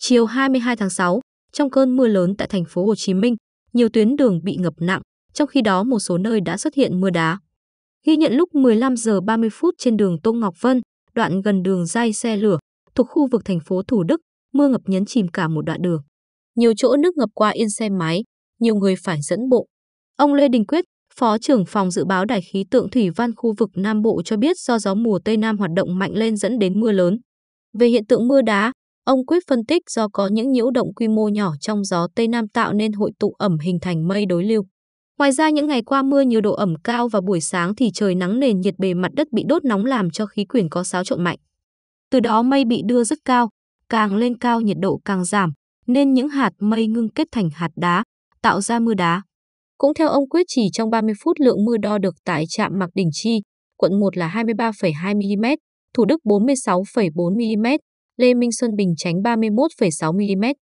Chiều 22 tháng 6, trong cơn mưa lớn tại thành phố Hồ Chí Minh, nhiều tuyến đường bị ngập nặng, trong khi đó một số nơi đã xuất hiện mưa đá. Ghi nhận lúc 15 giờ 30 phút trên đường Tô Ngọc Vân, đoạn gần đường dây xe lửa thuộc khu vực thành phố Thủ Đức, mưa ngập nhấn chìm cả một đoạn đường. Nhiều chỗ nước ngập qua yên xe máy, nhiều người phải dẫn bộ. Ông Lê Đình Quyết, Phó trưởng phòng dự báo Đài khí tượng thủy văn khu vực Nam Bộ cho biết do gió mùa Tây Nam hoạt động mạnh lên dẫn đến mưa lớn. Về hiện tượng mưa đá, Ông Quyết phân tích do có những nhiễu động quy mô nhỏ trong gió Tây Nam tạo nên hội tụ ẩm hình thành mây đối lưu. Ngoài ra những ngày qua mưa nhiều độ ẩm cao và buổi sáng thì trời nắng nền nhiệt bề mặt đất bị đốt nóng làm cho khí quyển có xáo trộn mạnh. Từ đó mây bị đưa rất cao, càng lên cao nhiệt độ càng giảm, nên những hạt mây ngưng kết thành hạt đá, tạo ra mưa đá. Cũng theo ông Quyết chỉ trong 30 phút lượng mưa đo được tại trạm Mạc Đình Chi, quận 1 là 23,2 mm, Thủ Đức 46,4 mm, Lê Minh Xuân Bình tránh 31,6 mm.